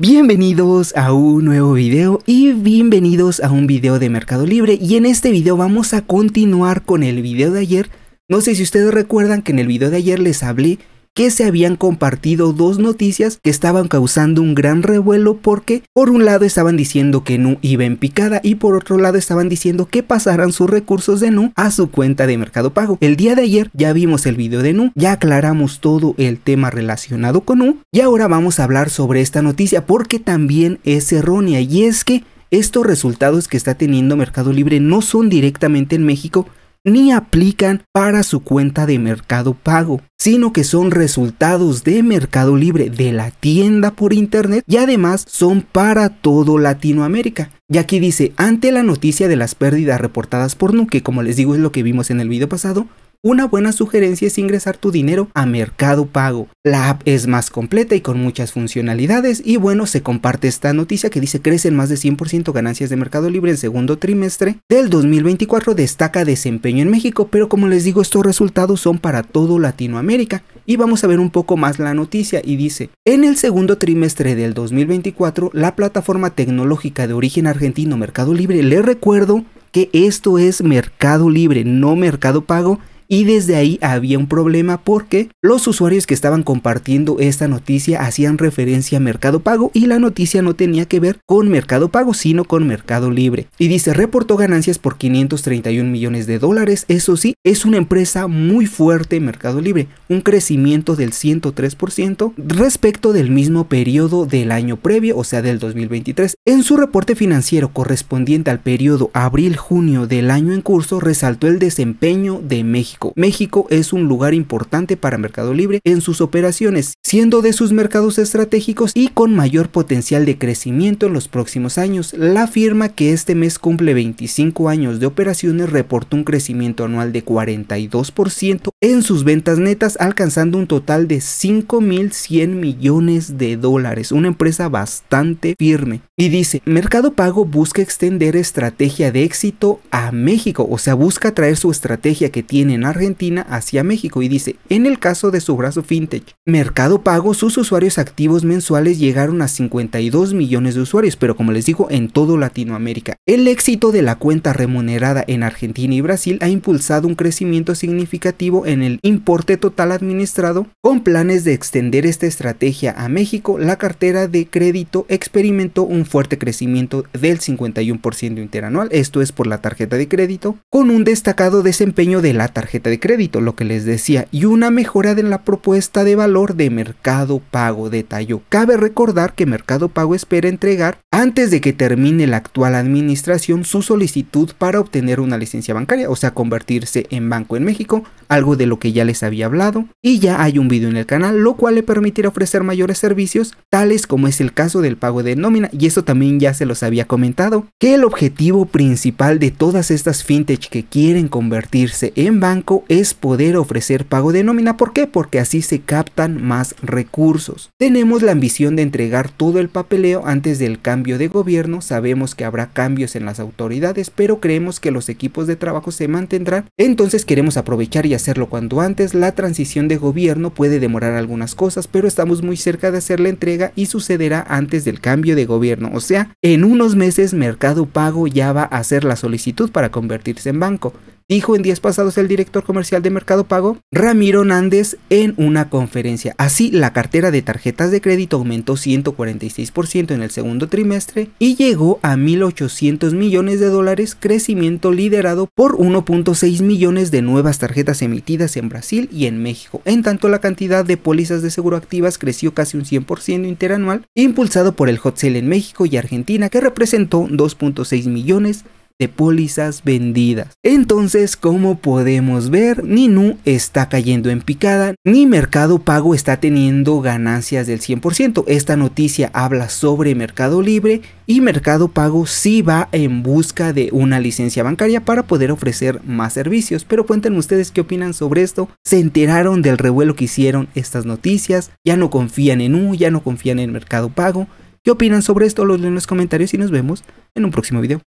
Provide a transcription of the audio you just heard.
Bienvenidos a un nuevo video y bienvenidos a un video de Mercado Libre y en este video vamos a continuar con el video de ayer. No sé si ustedes recuerdan que en el video de ayer les hablé que se habían compartido dos noticias que estaban causando un gran revuelo porque por un lado estaban diciendo que Nu iba en picada y por otro lado estaban diciendo que pasaran sus recursos de Nu a su cuenta de Mercado Pago. El día de ayer ya vimos el video de Nu, ya aclaramos todo el tema relacionado con Nu y ahora vamos a hablar sobre esta noticia porque también es errónea y es que estos resultados que está teniendo Mercado Libre no son directamente en México, ni aplican para su cuenta de mercado pago, sino que son resultados de mercado libre de la tienda por internet y además son para todo Latinoamérica. Y aquí dice, ante la noticia de las pérdidas reportadas por Nuke, como les digo es lo que vimos en el video pasado, una buena sugerencia es ingresar tu dinero a Mercado Pago. La app es más completa y con muchas funcionalidades y bueno, se comparte esta noticia que dice crecen más de 100% ganancias de Mercado Libre en segundo trimestre del 2024, destaca desempeño en México, pero como les digo, estos resultados son para todo Latinoamérica y vamos a ver un poco más la noticia y dice, en el segundo trimestre del 2024, la plataforma tecnológica de origen argentino Mercado Libre, le recuerdo que esto es Mercado Libre, no Mercado Pago, y desde ahí había un problema porque los usuarios que estaban compartiendo esta noticia hacían referencia a Mercado Pago y la noticia no tenía que ver con Mercado Pago sino con Mercado Libre. Y dice, reportó ganancias por 531 millones de dólares, eso sí, es una empresa muy fuerte Mercado Libre, un crecimiento del 103% respecto del mismo periodo del año previo, o sea del 2023. En su reporte financiero correspondiente al periodo abril-junio del año en curso resaltó el desempeño de México México. es un lugar importante para Mercado Libre en sus operaciones, siendo de sus mercados estratégicos y con mayor potencial de crecimiento en los próximos años. La firma que este mes cumple 25 años de operaciones reportó un crecimiento anual de 42% en sus ventas netas, alcanzando un total de 5.100 millones de dólares, una empresa bastante firme. Y dice, Mercado Pago busca extender estrategia de éxito a México, o sea, busca traer su estrategia que tienen Argentina hacia México y dice, en el caso de su brazo fintech, Mercado Pago, sus usuarios activos mensuales llegaron a 52 millones de usuarios, pero como les digo, en todo Latinoamérica. El éxito de la cuenta remunerada en Argentina y Brasil ha impulsado un crecimiento significativo en el importe total administrado, con planes de extender esta estrategia a México, la cartera de crédito experimentó un fuerte crecimiento del 51% interanual, esto es por la tarjeta de crédito, con un destacado desempeño de la tarjeta de crédito, lo que les decía, y una mejora en la propuesta de valor de Mercado Pago, detalló. Cabe recordar que Mercado Pago espera entregar, antes de que termine la actual administración, su solicitud para obtener una licencia bancaria, o sea, convertirse en banco en México, algo de lo que ya les había hablado, y ya hay un video en el canal, lo cual le permitirá ofrecer mayores servicios, tales como es el caso del pago de nómina, y eso también ya se los había comentado, que el objetivo principal de todas estas fintech que quieren convertirse en banco es poder ofrecer pago de nómina. ¿Por qué? Porque así se captan más recursos. Tenemos la ambición de entregar todo el papeleo antes del cambio de gobierno. Sabemos que habrá cambios en las autoridades, pero creemos que los equipos de trabajo se mantendrán. Entonces queremos aprovechar y hacerlo cuanto antes. La transición de gobierno puede demorar algunas cosas, pero estamos muy cerca de hacer la entrega y sucederá antes del cambio de gobierno. O sea, en unos meses Mercado Pago ya va a hacer la solicitud para convertirse en banco dijo en días pasados el director comercial de Mercado Pago, Ramiro Nández, en una conferencia. Así, la cartera de tarjetas de crédito aumentó 146% en el segundo trimestre y llegó a 1.800 millones de dólares, crecimiento liderado por 1.6 millones de nuevas tarjetas emitidas en Brasil y en México. En tanto, la cantidad de pólizas de seguro activas creció casi un 100% interanual, impulsado por el hot sale en México y Argentina, que representó 2.6 millones de pólizas vendidas. Entonces, como podemos ver, Ninu está cayendo en picada, ni Mercado Pago está teniendo ganancias del 100%. Esta noticia habla sobre Mercado Libre y Mercado Pago sí va en busca de una licencia bancaria para poder ofrecer más servicios. Pero cuéntenme ustedes qué opinan sobre esto. ¿Se enteraron del revuelo que hicieron estas noticias? ¿Ya no confían en U? ¿Ya no confían en Mercado Pago? ¿Qué opinan sobre esto? Los leo en los comentarios y nos vemos en un próximo video.